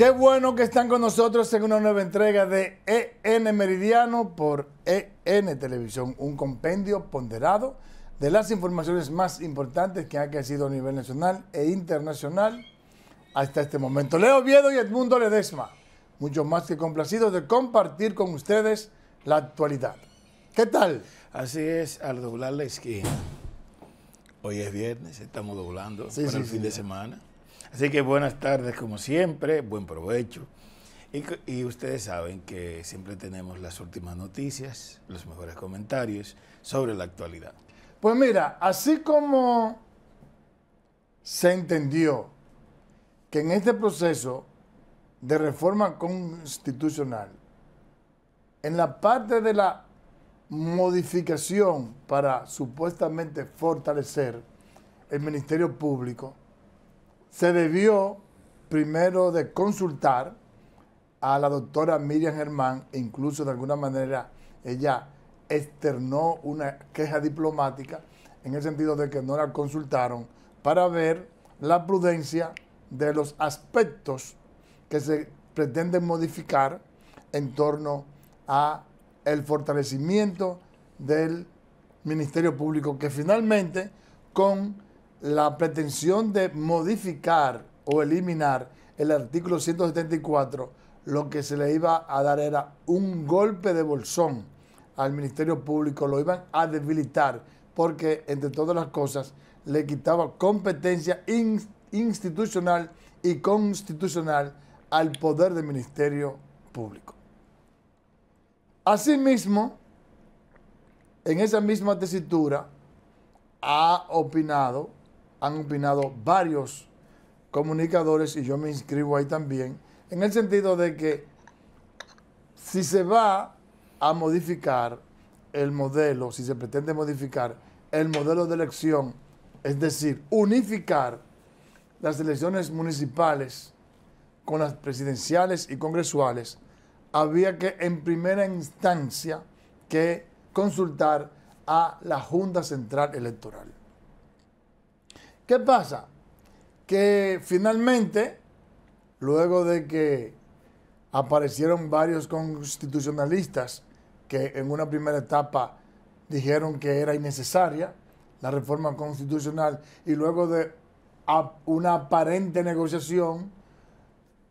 Qué bueno que están con nosotros en una nueva entrega de EN Meridiano por EN Televisión, un compendio ponderado de las informaciones más importantes que ha crecido a nivel nacional e internacional hasta este momento. Leo Viedo y Edmundo Ledesma, mucho más que complacidos de compartir con ustedes la actualidad. ¿Qué tal? Así es, al doblar la esquina. Hoy es viernes, estamos doblando para el fin de semana Así que buenas tardes como siempre, buen provecho. Y, ustedes saben que siempre tenemos las últimas noticias, los mejores comentarios sobre la actualidad. Pues mira, así como se entendió que en este proceso de reforma constitucional, en la parte de la modificación para supuestamente fortalecer el Ministerio Público, se debió primero de consultar a la doctora Miriam Germán, e incluso de alguna manera ella externó una queja diplomática en el sentido de que no la consultaron para ver la prudencia de los aspectos que se pretenden modificar en torno a el fortalecimiento del Ministerio Público que finalmente con la pretensión de modificar o eliminar el artículo 174, lo que se le iba a dar era un golpe de bolsón al Ministerio Público, lo iban a debilitar, porque entre todas las cosas le quitaba competencia institucional y constitucional al poder del Ministerio Público. Asimismo, en esa misma tesitura ha opinado han opinado varios comunicadores y yo me inscribo ahí también, en el sentido de que si se va a modificar el modelo, si se pretende modificar el modelo de elección, es decir, unificar las elecciones municipales con las presidenciales y congresuales, había que en primera instancia que consultar a la Junta Central Electoral. ¿Qué pasa? Que finalmente, luego de que aparecieron varios constitucionalistas que en una primera etapa dijeron que era innecesaria la reforma constitucional y luego de una aparente negociación,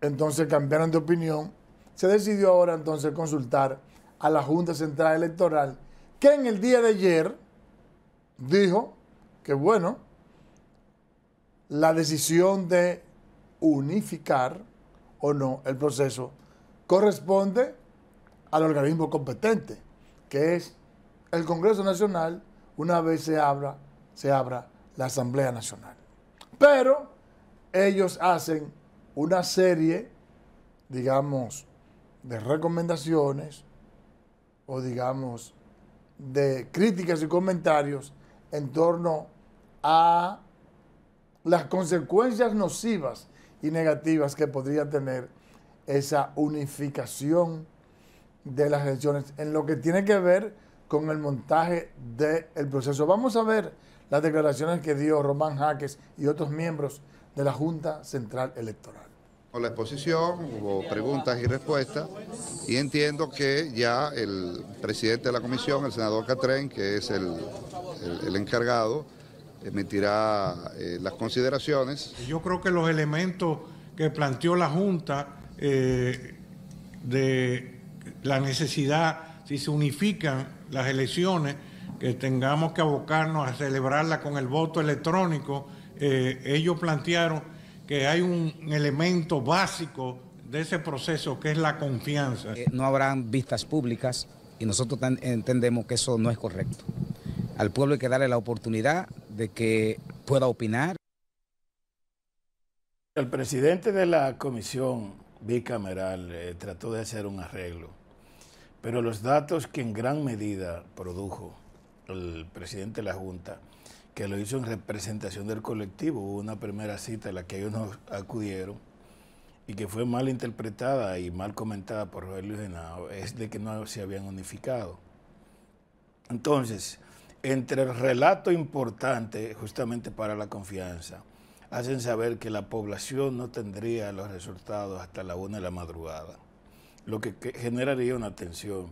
entonces cambiaron de opinión, se decidió ahora entonces consultar a la Junta Central Electoral, que en el día de ayer dijo que bueno, la decisión de unificar o no el proceso corresponde al organismo competente, que es el Congreso Nacional, una vez se abra, se abra la Asamblea Nacional. Pero ellos hacen una serie, digamos, de recomendaciones o digamos de críticas y comentarios en torno a las consecuencias nocivas y negativas que podría tener esa unificación de las elecciones en lo que tiene que ver con el montaje del proceso. Vamos a ver las declaraciones que dio Román Jaques y otros miembros de la Junta Central Electoral. La exposición, hubo preguntas y respuestas y entiendo que ya el presidente de la comisión, el senador Catren, que es el encargado, emitirá eh, las consideraciones. Yo creo que los elementos que planteó la Junta eh, de la necesidad, si se unifican las elecciones, que tengamos que abocarnos a celebrarla con el voto electrónico, eh, ellos plantearon que hay un elemento básico de ese proceso que es la confianza. no habrán vistas públicas y nosotros entendemos que eso no es correcto. Al pueblo hay que darle la oportunidad de que pueda opinar. El presidente de la comisión bicameral eh, trató de hacer un arreglo, pero los datos que en gran medida produjo el presidente de la Junta, que lo hizo en representación del colectivo, hubo una primera cita a la que ellos no acudieron y que fue mal interpretada y mal comentada por Rogelio Genao, es de que no se habían unificado. Entonces, entre el relato importante justamente para la confianza, hacen saber que la población no tendría los resultados hasta la una de la madrugada, lo que generaría una tensión.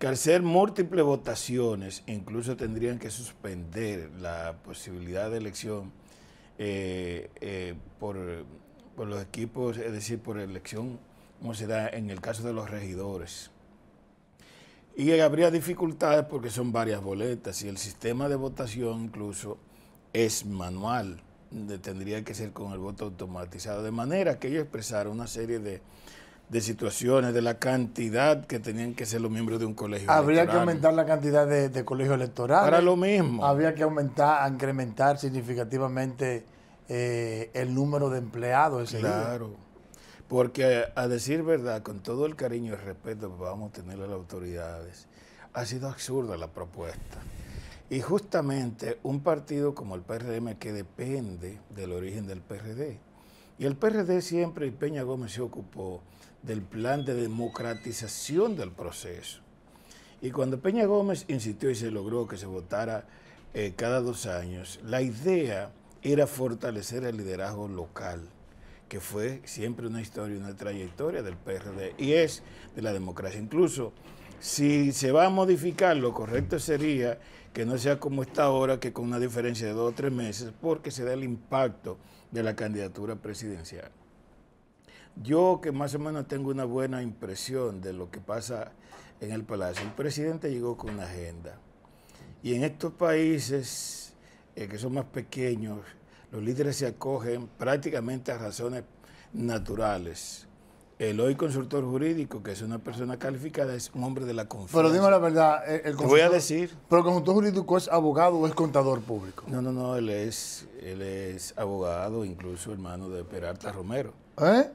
Que al ser múltiples votaciones, incluso tendrían que suspender la posibilidad de elección eh, eh, por, por los equipos, es decir, por elección, como se da en el caso de los regidores y habría dificultades porque son varias boletas y el sistema de votación incluso es manual, tendría que ser con el voto automatizado, de manera que ellos expresaron una serie de, situaciones, de la cantidad que tenían que ser los miembros de un colegio Habría que aumentar la cantidad de, de colegios electorales. Para lo mismo. Habría que aumentar, incrementar significativamente eh, el número de empleados. claro. Porque a decir verdad, con todo el cariño y respeto que vamos a tener a las autoridades, ha sido absurda la propuesta. Y justamente un partido como el PRM que depende del origen del PRD. Y el PRD siempre, y Peña Gómez se ocupó del plan de democratización del proceso. Y cuando Peña Gómez insistió y se logró que se votara eh, cada dos años, la idea era fortalecer el liderazgo local que fue siempre una historia, una trayectoria del PRD y es de la democracia. Incluso si se va a modificar, lo correcto sería que no sea como está ahora, que con una diferencia de dos o tres meses, porque se da el impacto de la candidatura presidencial. Yo que más o menos tengo una buena impresión de lo que pasa en el Palacio, el presidente llegó con una agenda. Y en estos países eh, que son más pequeños, los líderes se acogen prácticamente a razones naturales. El hoy consultor jurídico, que es una persona calificada, es un hombre de la confianza. Pero dime la verdad, el, Te voy a decir. Pero el consultor jurídico es abogado o es contador público. No, no, no, él es, él es abogado, incluso hermano de Peralta Romero. ¿Eh?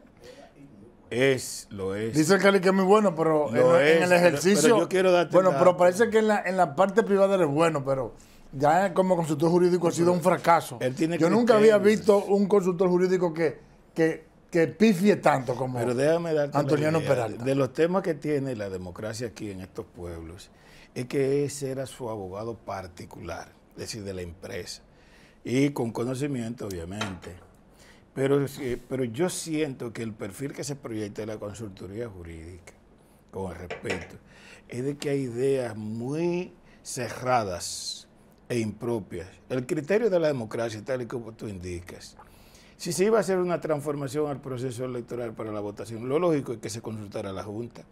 Es, lo es. Dice el Cali que es muy bueno, pero en, el ejercicio. Pero, yo quiero darte bueno, pero parece que en la, en la parte privada eres bueno, pero ya como consultor jurídico ha sido un fracaso. Yo nunca había visto un consultor jurídico que, que, pifie tanto como Pero déjame darte Antoniano Peralta. De los temas que tiene la democracia aquí en estos pueblos, es que ese era su abogado particular, es decir, de la empresa. Y con conocimiento, obviamente. Pero, pero yo siento que el perfil que se proyecta de la consultoría jurídica, con respeto, es de que hay ideas muy cerradas e impropias. El criterio de la democracia, tal y como tú indicas. Si se iba a hacer una transformación al proceso electoral para la votación, lo lógico es que se consultara a la Junta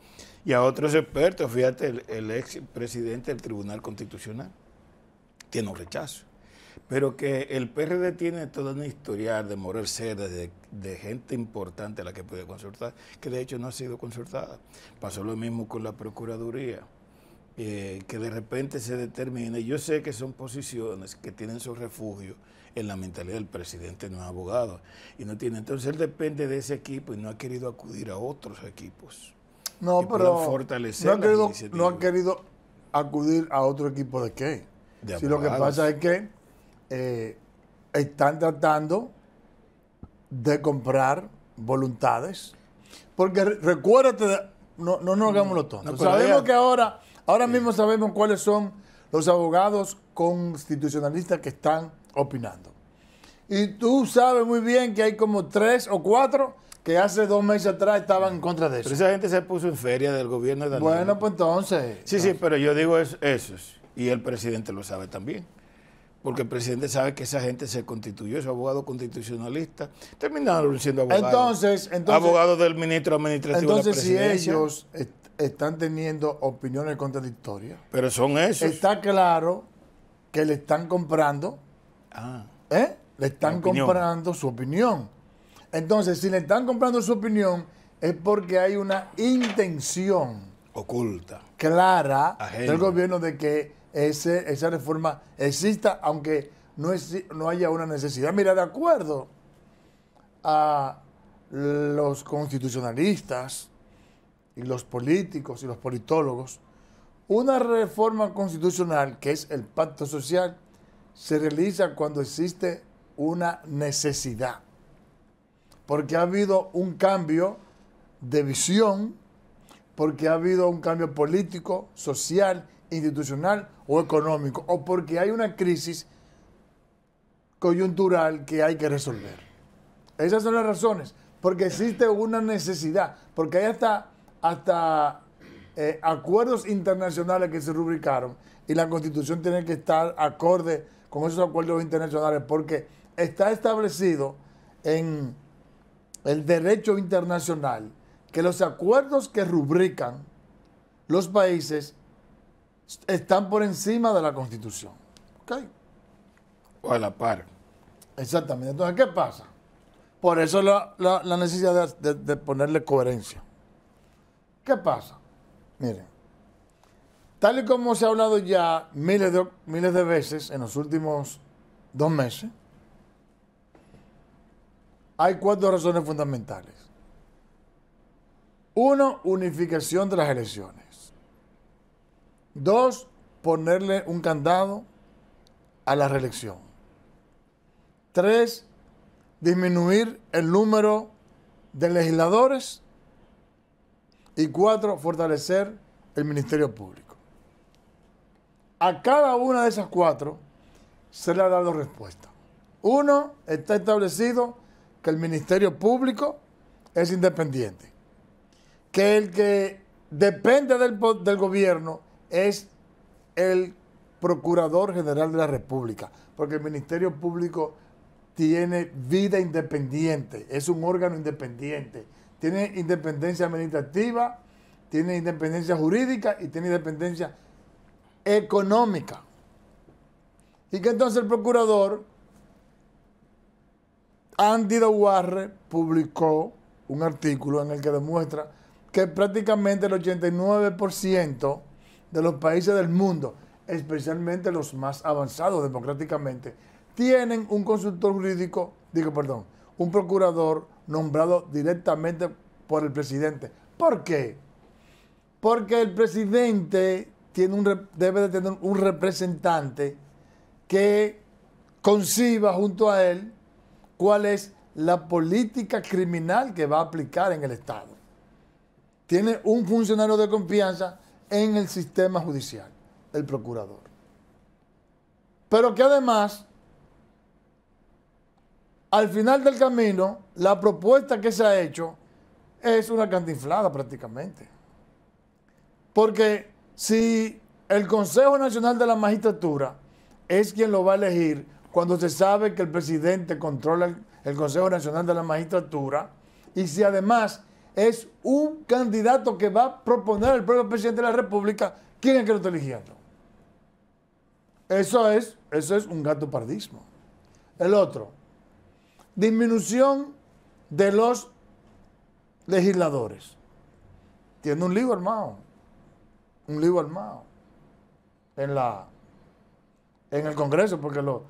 y a otros expertos. Fíjate, el, ex presidente del Tribunal Constitucional tiene un rechazo. Pero que el PRD tiene toda una historia de morir ser de, de, gente importante a la que puede consultar, que de hecho no ha sido consultada. Pasó lo mismo con la Procuraduría. Eh, que de repente se determine, yo sé que son posiciones que tienen su refugio en la mentalidad del presidente, no es abogado, y no tiene. Entonces él depende de ese equipo y no ha querido acudir a otros equipos. No, pero no, ha querido, no ha querido acudir a otro equipo de qué. si lo que pasa es que eh, están tratando de comprar voluntades. Porque recuérdate, no, nos hagamos los tontos. Sabemos que ahora Ahora mismo sabemos cuáles son los abogados constitucionalistas que están opinando. Y tú sabes muy bien que hay como tres o cuatro que hace dos meses atrás estaban en contra de eso. Pero esa gente se puso en feria del gobierno de Daniel. Bueno, pues entonces. Sí, sí, pero yo digo eso, Y el presidente lo sabe también. Porque el presidente sabe que esa gente se constituyó, esos abogados constitucionalistas terminaron siendo abogados. Entonces, entonces. Abogados del ministro administrativo de la presidencia. si ellos están teniendo opiniones contradictorias. Pero son esos. Está claro que le están comprando. Ah, ¿eh? Le están comprando su opinión. Entonces, si le están comprando su opinión, es porque hay una intención oculta, clara del gobierno de que esa reforma exista, aunque no, es, no haya una necesidad. Mira, de acuerdo a los constitucionalistas, y los políticos y los politólogos, una reforma constitucional, que es el pacto social, se realiza cuando existe una necesidad. Porque ha habido un cambio de visión, porque ha habido un cambio político, social, institucional o económico, o porque hay una crisis coyuntural que hay que resolver. Esas son las razones, porque existe una necesidad, porque hay hasta hasta eh, acuerdos internacionales que se rubricaron y la constitución tiene que estar acorde con esos acuerdos internacionales porque está establecido en el derecho internacional que los acuerdos que rubrican los países están por encima de la constitución. O a la par. Exactamente. Entonces, ¿qué pasa? Por eso la, necesidad de ponerle coherencia. ¿Qué pasa? Miren, tal y como se ha hablado ya miles de, miles de veces en los últimos dos meses, hay cuatro razones fundamentales. Uno, unificación de las elecciones. Dos, ponerle un candado a la reelección. Tres, disminuir el número de legisladores y cuatro, fortalecer el Ministerio Público. A cada una de esas cuatro se le ha dado respuesta. Uno, está establecido que el Ministerio Público es independiente. Que el que depende del, del gobierno es el Procurador General de la República, porque el Ministerio Público tiene vida independiente, es un órgano independiente tiene independencia administrativa, tiene independencia jurídica y tiene independencia económica. Y que entonces el procurador Andy Warre publicó un artículo en el que demuestra que prácticamente el 89% de los países del mundo, especialmente los más avanzados democráticamente, tienen un consultor jurídico, digo, perdón, un procurador nombrado directamente por el presidente. ¿Por qué? Porque el presidente tiene un, debe de tener un representante que conciba junto a él cuál es la política criminal que va a aplicar en el Estado. Tiene un funcionario de confianza en el sistema judicial, el procurador. Pero que además al final del camino, la propuesta que se ha hecho es una cantinflada prácticamente. Porque si el Consejo Nacional de la Magistratura es quien lo va a elegir cuando se sabe que el presidente controla el, Consejo Nacional de la Magistratura y si además es un candidato que va a proponer el propio presidente de la República, ¿quién es que lo está eligiendo? Eso es, eso es un gato pardismo. El otro, Disminución de los legisladores. Tiene un libro armado. Un libro armado. En la en el Congreso, porque los,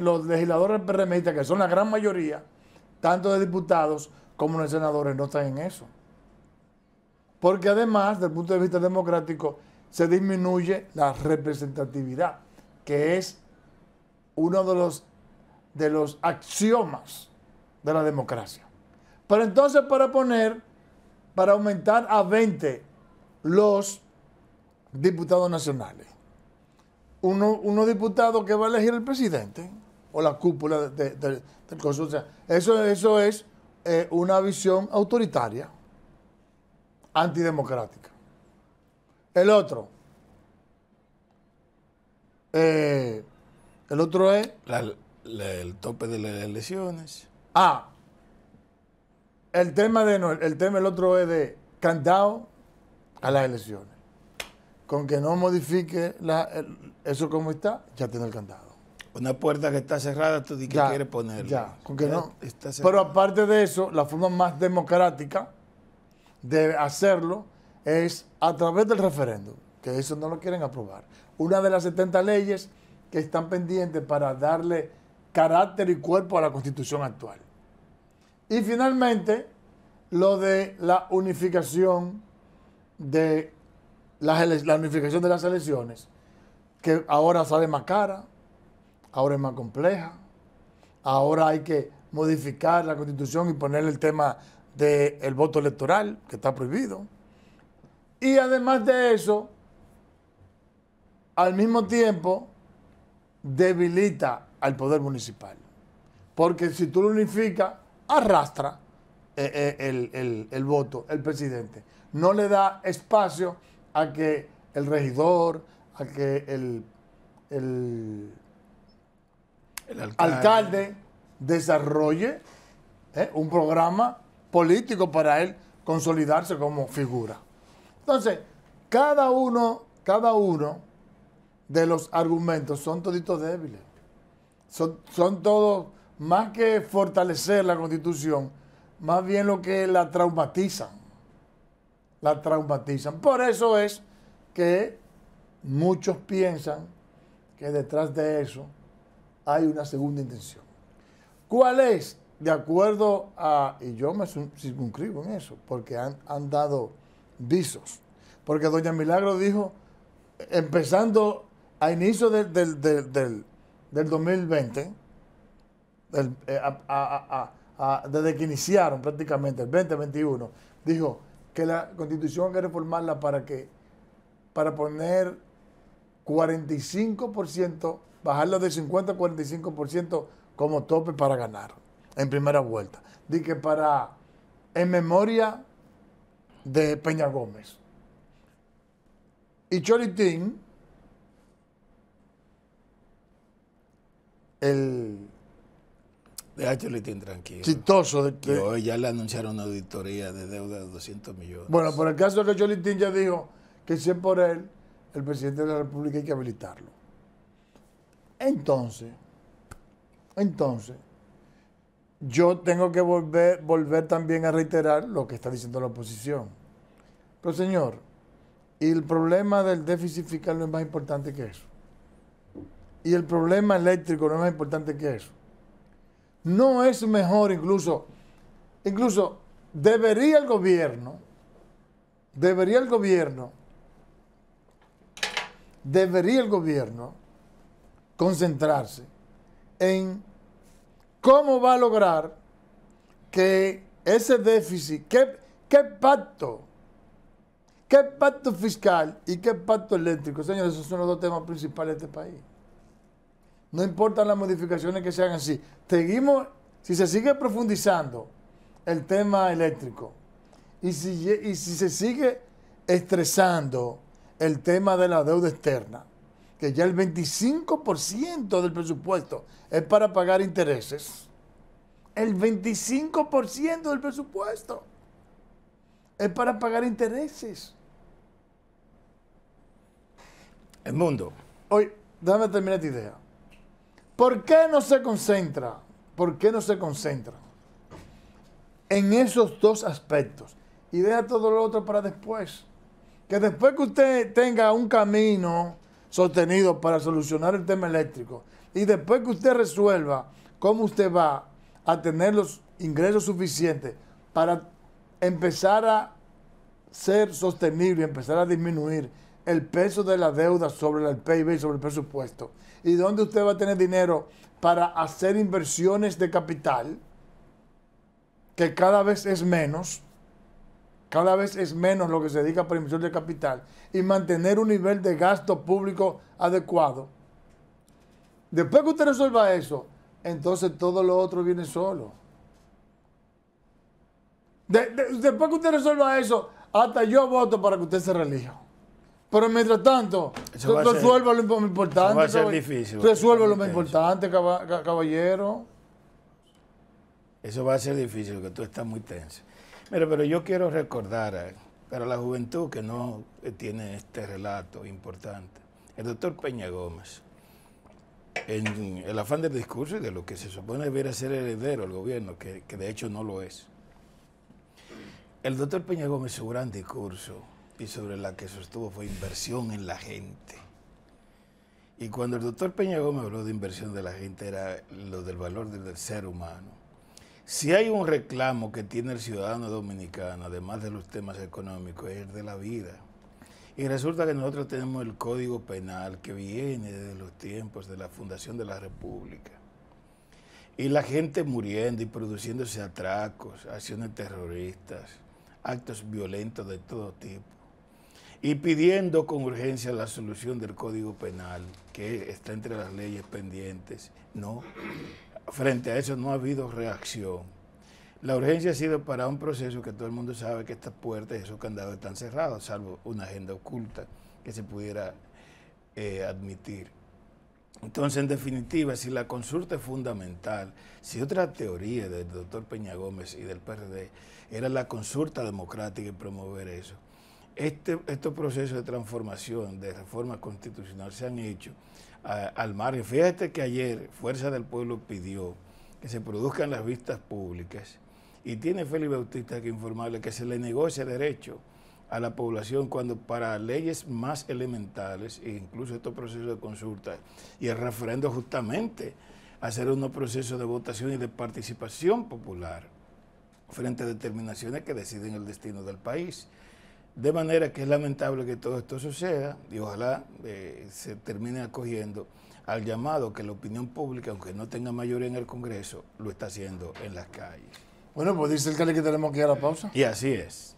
los legisladores PRMistas, que son la gran mayoría, tanto de diputados como de senadores, no están en eso. Porque además, desde el punto de vista democrático, se disminuye la representatividad, que es uno de los de los axiomas de la democracia. Pero entonces para poner, para aumentar a 20 los diputados nacionales, uno, diputado que va a elegir el presidente o la cúpula del Consejo. eso, eso es eh, una visión autoritaria, antidemocrática. El otro, eh, el otro es el tope de las elecciones. Ah, el tema de el tema el otro es de cantado a las elecciones. Con que no modifique la, eso como está, ya tiene el candado. Una puerta que está cerrada, tú di que quieres ponerla. Ya, con que no. Está Pero aparte de eso, la forma más democrática de hacerlo es a través del referéndum, que eso no lo quieren aprobar. Una de las 70 leyes que están pendientes para darle carácter y cuerpo a la constitución actual. Y finalmente, lo de la unificación de las la unificación de las elecciones, que ahora sale más cara, ahora es más compleja, ahora hay que modificar la constitución y poner el tema del voto electoral, que está prohibido. Y además de eso, al mismo tiempo, debilita al Poder Municipal. Porque si tú lo unificas, arrastra eh, eh, el, voto, el presidente. No le da espacio a que el regidor, a que el, alcalde. desarrolle eh, un programa político para él consolidarse como figura. Entonces, cada uno, cada uno de los argumentos son toditos débiles son, todos, más que fortalecer la constitución, más bien lo que la traumatizan. La traumatizan. Por eso es que muchos piensan que detrás de eso hay una segunda intención. ¿Cuál es? De acuerdo a, y yo me circunscribo en eso, porque han, han dado visos. Porque doña Milagro dijo, empezando a inicio del del 2020, eh, desde que iniciaron prácticamente el 2021, dijo que la constitución hay que reformarla para que para poner 45%, bajarla de 50 a 45% como tope para ganar en primera vuelta. Dije que para en memoria de Peña Gómez. Y Choritín el Cholitín tranquilo. Chistoso. De que... ya le anunciaron una auditoría de deuda de 200 millones. Bueno, por el caso de que Cholitín ya dijo que si es por él, el presidente de la República hay que habilitarlo. Entonces, entonces, yo tengo que volver, volver también a reiterar lo que está diciendo la oposición. Pero señor, el problema del déficit fiscal no es más importante que eso y el problema eléctrico no es más importante que eso. No es mejor incluso, incluso debería el gobierno, debería el gobierno, debería el gobierno concentrarse en cómo va a lograr que ese déficit, qué, qué pacto, qué pacto fiscal y qué pacto eléctrico, señores, esos son los dos temas principales de este país no importan las modificaciones que se hagan así. Seguimos, si se sigue profundizando el tema eléctrico y si, y si se sigue estresando el tema de la deuda externa, que ya el 25% del presupuesto es para pagar intereses, el 25% del presupuesto es para pagar intereses. El mundo. Hoy, déjame terminar esta idea. ¿Por qué no se concentra? ¿Por qué no se concentra? En esos dos aspectos. Y deja todo lo otro para después. Que después que usted tenga un camino sostenido para solucionar el tema eléctrico y después que usted resuelva cómo usted va a tener los ingresos suficientes para empezar a ser sostenible, empezar a disminuir el peso de la deuda sobre el PIB y sobre el presupuesto y dónde usted va a tener dinero para hacer inversiones de capital, que cada vez es menos, cada vez es menos lo que se dedica para inversión de capital, y mantener un nivel de gasto público adecuado. Después que usted resuelva eso, entonces todo lo otro viene solo. después que usted resuelva eso, hasta yo voto para que usted se relija. Pero mientras tanto, resuelva lo importante. Va a ser difícil. Resuelva lo más importante, caballero. Eso va a ser difícil, que tú estás muy tenso. Mira, pero yo quiero recordar para la juventud que no eh, tiene este relato importante. El doctor Peña Gómez, en el afán del discurso y de lo que se supone debería ser heredero el gobierno, que, que de hecho no lo es. El doctor Peña Gómez, su gran discurso, y sobre la que sostuvo fue inversión en la gente. Y cuando el doctor Peña Gómez habló de inversión de la gente, era lo del valor del ser humano. Si hay un reclamo que tiene el ciudadano dominicano, además de los temas económicos, es de la vida. Y resulta que nosotros tenemos el Código Penal que viene desde los tiempos de la fundación de la República. Y la gente muriendo y produciéndose atracos, acciones terroristas, actos violentos de todo tipo y pidiendo con urgencia la solución del Código Penal, que está entre las leyes pendientes. No, frente a eso no ha habido reacción. La urgencia ha sido para un proceso que todo el mundo sabe que estas puertas y esos candados están cerrados, salvo una agenda oculta que se pudiera eh, admitir. Entonces, en definitiva, si la consulta es fundamental, si otra teoría del doctor Peña Gómez y del PRD era la consulta democrática y promover eso, este, estos procesos de transformación, de reforma constitucional se han hecho al margen. Fíjate que ayer Fuerza del Pueblo pidió que se produzcan las vistas públicas y tiene Félix Bautista que informarle que se le negó derecho a la población cuando para leyes más elementales, e incluso estos procesos de consulta y el referendo justamente, hacer unos procesos de votación y de participación popular frente a determinaciones que deciden el destino del país. De manera que es lamentable que todo esto suceda y ojalá eh, se termine acogiendo al llamado que la opinión pública, aunque no tenga mayoría en el Congreso, lo está haciendo en las calles. Bueno, pues dice el Cali que tenemos que ir a la pausa. Y así es.